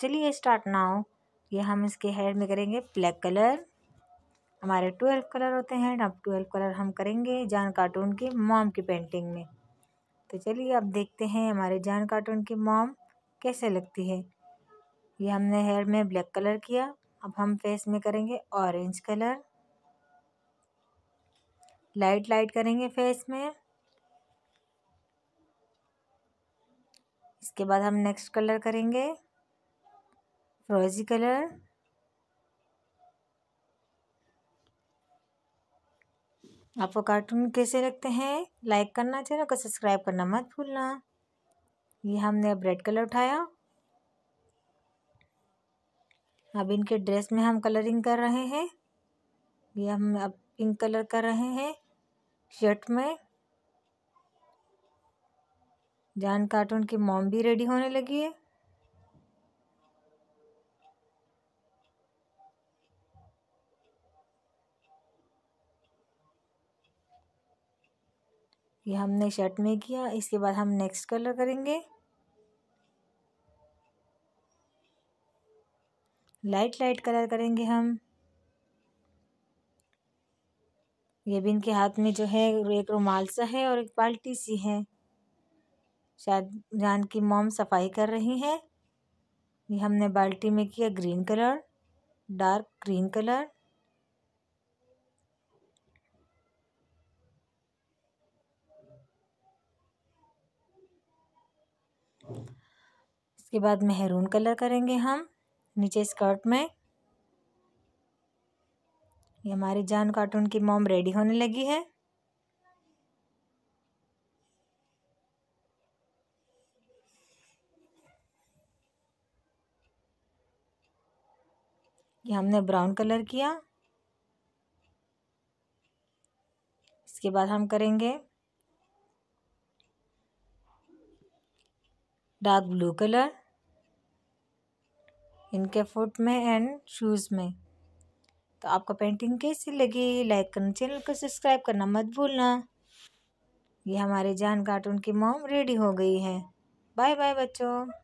चलिए start now ये हम इसके हेयर में करेंगे ब्लैक कलर हमारे ट्वेल्व कलर होते हैं अब ट्वेल्व कलर हम करेंगे जान कार्टून की मॉम की पेंटिंग में तो चलिए अब देखते हैं हमारे जान कार्टून की मॉम कैसे लगती है ये हमने हेयर में ब्लैक कलर किया अब हम फेस में करेंगे ऑरेंज कलर लाइट लाइट करेंगे फेस में इसके बाद हम नेक्स्ट कलर करेंगे रोजी कलर आपको कार्टून कैसे लगते हैं लाइक करना चैनल को सब्सक्राइब करना मत भूलना ये हमने अब रेड कलर उठाया अब इनके ड्रेस में हम कलरिंग कर रहे हैं ये हम अब पिंक कलर कर रहे हैं शर्ट में जान कार्टून की मॉम भी रेडी होने लगी है ये हमने शर्ट में किया इसके बाद हम नेक्स्ट कलर करेंगे लाइट लाइट कलर करेंगे हम ये भी इनके हाथ में जो है एक रुमाल सा है और एक बाल्टी सी है शायद जान की मोम सफाई कर रही है ये हमने बाल्टी में किया green colour dark green colour उसके बाद मेहरून कलर करेंगे हम नीचे स्कर्ट में ये हमारी जान कार्टून की मॉम रेडी होने लगी है ये हमने ब्राउन कलर किया इसके बाद हम करेंगे डार्क ब्लू कलर इनके फुट में एंड शूज़ में तो आपको पेंटिंग कैसी लगी लाइक करना चैनल को सब्सक्राइब करना मत भूलना ये हमारे जान कार्टून की मॉम रेडी हो गई है बाय बाय बच्चों